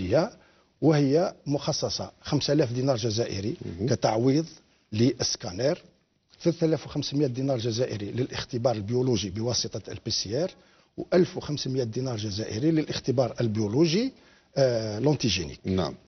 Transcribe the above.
لها وهي مخصصة 5000 دينار جزائري كتعويض للسكانير 3500 دينار جزائري للاختبار البيولوجي بواسطة البي سي ار و 1500 دينار جزائري للاختبار البيولوجي آه لونتيجينيك نعم